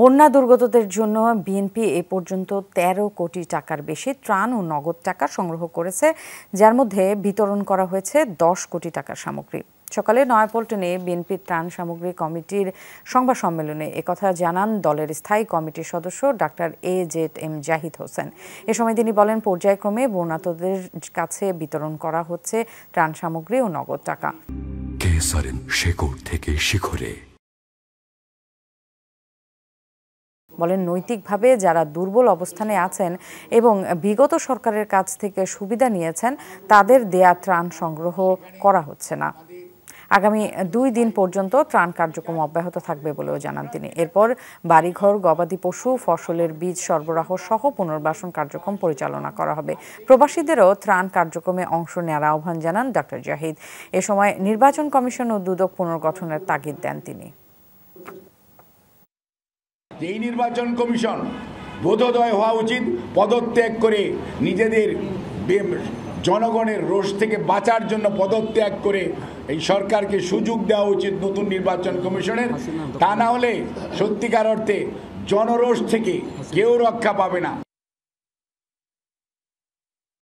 বন্যা দুর্গতদের জন্য বিএনপি এ পর্যন্ত ১৩ কোটি টাকার বেশি ত্রাণ ও নগদ টাকা সংগ্রহ করেছে যার মধ্যে বিতরণ করা হয়েছে ১০ কোটি টাকার সামগ্রী সকালে নয়াপল্টনে বিএনপি ত্রাণ সামগ্রী কমিটির সংবাদ সম্মেলনে একথা জানান দলের স্থায়ী কমিটির সদস্য doctor A Z M Zahid Hossain এ সময় তিনি বলেন পর্যায়ক্রমে বন্যাতদের কাছে বিতরণ করা হচ্ছে ত্রাণ সামগ্রী ও নগদ টাকা থেকে শিখরে বলেন নৈতিকভাবে যারা দুর্বল অবস্থানে আছেন এবং বিগত সরকারের কাছ থেকে সুবিধা নিয়েছেন তাদের দেয়া ত্রাণ সংগ্রহ করা হচ্ছে না আগামী দুই দিন পর্যন্ত ত্রাণ কার্যক্রম অব্যাহত থাকবে বলেও জানান তিনি এরপর বাড়িঘর গবাদি পশু ফসলের বীজ সরবরাহ সহ পুনর্বাসন কার্যক্রম পরিচালনা করা হবে প্রবাসীদেরও ত্রাণ কার্যক্রমে অংশ নেওয়ার আহ্বান জানান ডক্টর জাহিদ এ সময় নির্বাচন কমিশন ও দুদক পুনর্গঠনের তাগিদ দেন তিনি এই নির্বাচন কমিশন বোধোদয় হওয়া উচিত পদত্যাগ করে নিজেদের জনগণের রোষ থেকে বাঁচার জন্য পদত্যাগ করে এই সরকারকে সুযোগ দেওয়া উচিত নতুন নির্বাচন কমিশনের তা না হলে সত্যিকার অর্থে জনরোষ থেকে কেউ রক্ষা পাবে না